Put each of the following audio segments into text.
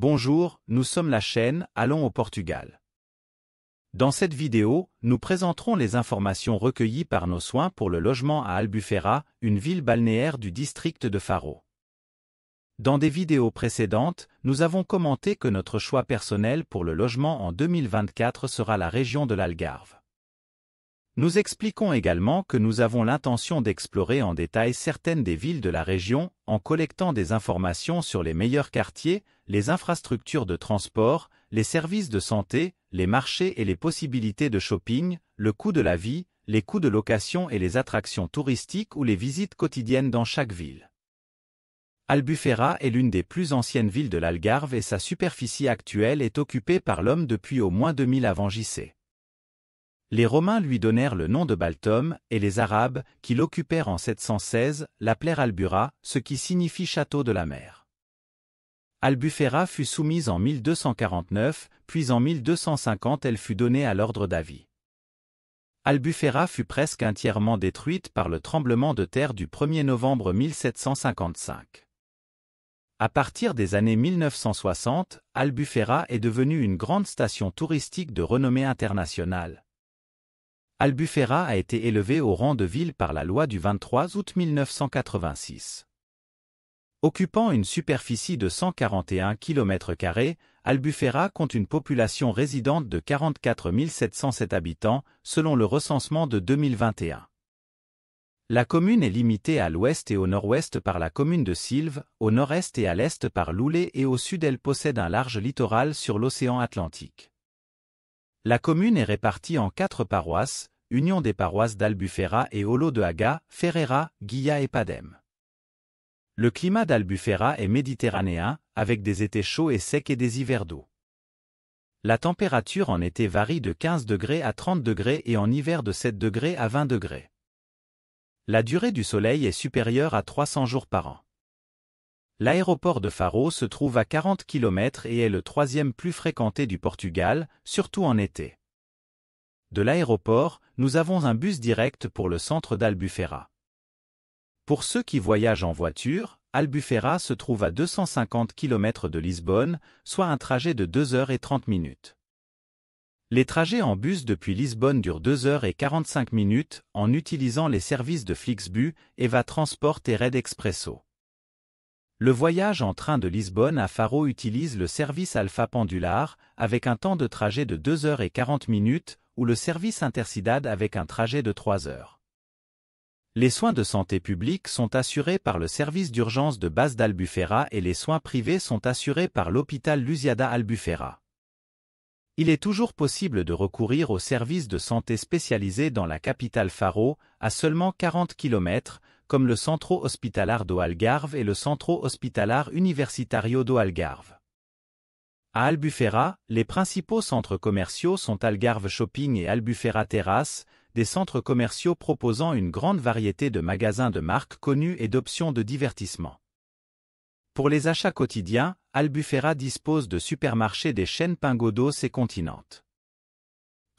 Bonjour, nous sommes la chaîne Allons au Portugal. Dans cette vidéo, nous présenterons les informations recueillies par nos soins pour le logement à Albufeira, une ville balnéaire du district de Faro. Dans des vidéos précédentes, nous avons commenté que notre choix personnel pour le logement en 2024 sera la région de l'Algarve. Nous expliquons également que nous avons l'intention d'explorer en détail certaines des villes de la région en collectant des informations sur les meilleurs quartiers, les infrastructures de transport, les services de santé, les marchés et les possibilités de shopping, le coût de la vie, les coûts de location et les attractions touristiques ou les visites quotidiennes dans chaque ville. Albufera est l'une des plus anciennes villes de l'Algarve et sa superficie actuelle est occupée par l'homme depuis au moins 2000 avant JC. Les Romains lui donnèrent le nom de Baltum, et les Arabes, qui l'occupèrent en 716, l'appelèrent Albura, ce qui signifie château de la mer. Albufera fut soumise en 1249, puis en 1250 elle fut donnée à l'ordre d'Avis. Albufera fut presque entièrement détruite par le tremblement de terre du 1er novembre 1755. À partir des années 1960, Albufera est devenue une grande station touristique de renommée internationale, Albufera a été élevée au rang de ville par la loi du 23 août 1986. Occupant une superficie de 141 km2, Albufera compte une population résidente de 44 707 habitants, selon le recensement de 2021. La commune est limitée à l'ouest et au nord-ouest par la commune de Silves, au nord-est et à l'est par Loulé et au sud elle possède un large littoral sur l'océan Atlantique. La commune est répartie en quatre paroisses, Union des paroisses d'Albufera et Holo de Haga, Ferreira, Guilla et Padem. Le climat d'Albufera est méditerranéen, avec des étés chauds et secs et des hivers d'eau. La température en été varie de 15 degrés à 30 degrés et en hiver de 7 degrés à 20 degrés. La durée du soleil est supérieure à 300 jours par an. L'aéroport de Faro se trouve à 40 km et est le troisième plus fréquenté du Portugal, surtout en été. De l'aéroport, nous avons un bus direct pour le centre d'Albufeira. Pour ceux qui voyagent en voiture, Albufeira se trouve à 250 km de Lisbonne, soit un trajet de 2h30 minutes. Les trajets en bus depuis Lisbonne durent 2h45 minutes en utilisant les services de Flixbus, Eva Transport et Red Expresso. Le voyage en train de Lisbonne à Faro utilise le service Alpha Pendular, avec un temps de trajet de 2h40 minutes, ou le service Intercidad avec un trajet de 3 heures. Les soins de santé publique sont assurés par le service d'urgence de base d'Albufera et les soins privés sont assurés par l'hôpital Lusiada Albufera. Il est toujours possible de recourir aux services de santé spécialisé dans la capitale Faro, à seulement 40 km, comme le Centro Hospitalar do Algarve et le Centro Hospitalar Universitario do Algarve. À Albufera, les principaux centres commerciaux sont Algarve Shopping et Albufera Terrace, des centres commerciaux proposant une grande variété de magasins de marques connues et d'options de divertissement. Pour les achats quotidiens, Albufera dispose de supermarchés des chaînes Pingodos et continentes.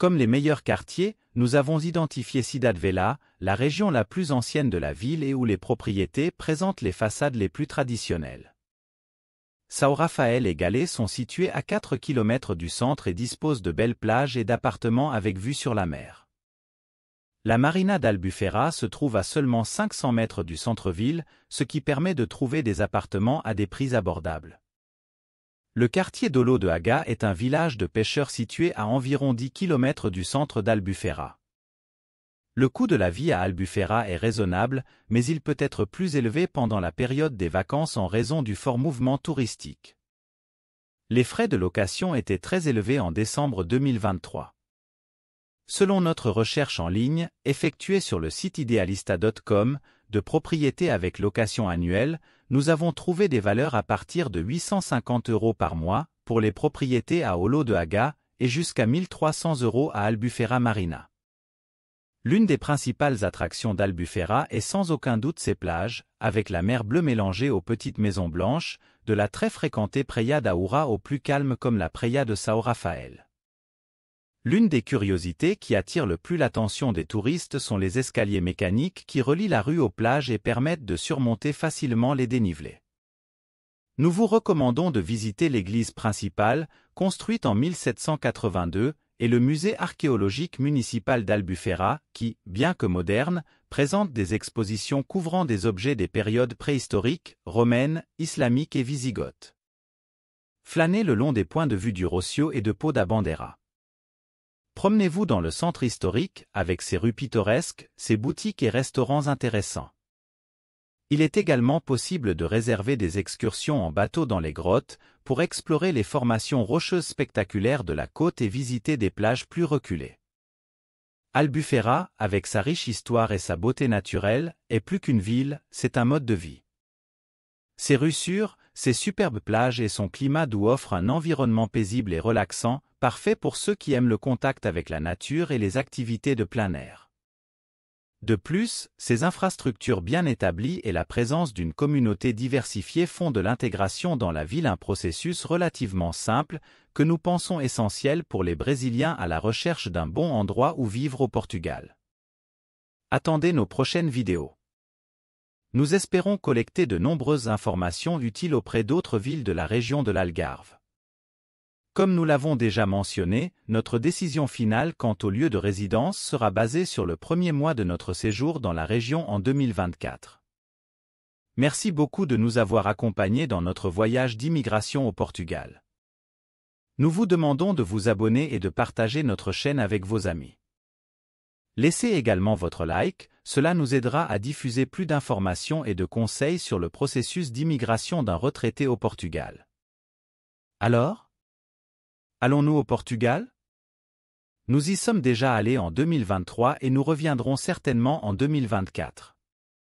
Comme les meilleurs quartiers, nous avons identifié sidad Vela, la région la plus ancienne de la ville et où les propriétés présentent les façades les plus traditionnelles. Sao Rafael et Galé sont situés à 4 km du centre et disposent de belles plages et d'appartements avec vue sur la mer. La marina d'Albufera se trouve à seulement 500 mètres du centre-ville, ce qui permet de trouver des appartements à des prix abordables. Le quartier d'Olo de Haga est un village de pêcheurs situé à environ 10 km du centre d'Albufera. Le coût de la vie à Albufera est raisonnable, mais il peut être plus élevé pendant la période des vacances en raison du fort mouvement touristique. Les frais de location étaient très élevés en décembre 2023. Selon notre recherche en ligne, effectuée sur le site idealista.com, de propriété avec location annuelle, nous avons trouvé des valeurs à partir de 850 euros par mois pour les propriétés à Holo de Haga et jusqu'à 1300 euros à Albufera Marina. L'une des principales attractions d'Albufera est sans aucun doute ses plages, avec la mer bleue mélangée aux petites maisons blanches, de la très fréquentée Preya d'Aoura au plus calme comme la Praia de São Rafael. L'une des curiosités qui attire le plus l'attention des touristes sont les escaliers mécaniques qui relient la rue aux plages et permettent de surmonter facilement les dénivelés. Nous vous recommandons de visiter l'église principale, construite en 1782, et le musée archéologique municipal d'Albufera, qui, bien que moderne, présente des expositions couvrant des objets des périodes préhistoriques, romaines, islamiques et visigotes. Flânez le long des points de vue du Rossio et de Pau d'Abandera. Bandera. Promenez-vous dans le centre historique avec ses rues pittoresques, ses boutiques et restaurants intéressants. Il est également possible de réserver des excursions en bateau dans les grottes pour explorer les formations rocheuses spectaculaires de la côte et visiter des plages plus reculées. Albufera, avec sa riche histoire et sa beauté naturelle, est plus qu'une ville, c'est un mode de vie. Ses rues sûres, ses superbes plages et son climat d'où offrent un environnement paisible et relaxant, parfait pour ceux qui aiment le contact avec la nature et les activités de plein air. De plus, ces infrastructures bien établies et la présence d'une communauté diversifiée font de l'intégration dans la ville un processus relativement simple que nous pensons essentiel pour les Brésiliens à la recherche d'un bon endroit où vivre au Portugal. Attendez nos prochaines vidéos. Nous espérons collecter de nombreuses informations utiles auprès d'autres villes de la région de l'Algarve. Comme nous l'avons déjà mentionné, notre décision finale quant au lieu de résidence sera basée sur le premier mois de notre séjour dans la région en 2024. Merci beaucoup de nous avoir accompagnés dans notre voyage d'immigration au Portugal. Nous vous demandons de vous abonner et de partager notre chaîne avec vos amis. Laissez également votre like, cela nous aidera à diffuser plus d'informations et de conseils sur le processus d'immigration d'un retraité au Portugal. Alors Allons-nous au Portugal Nous y sommes déjà allés en 2023 et nous reviendrons certainement en 2024.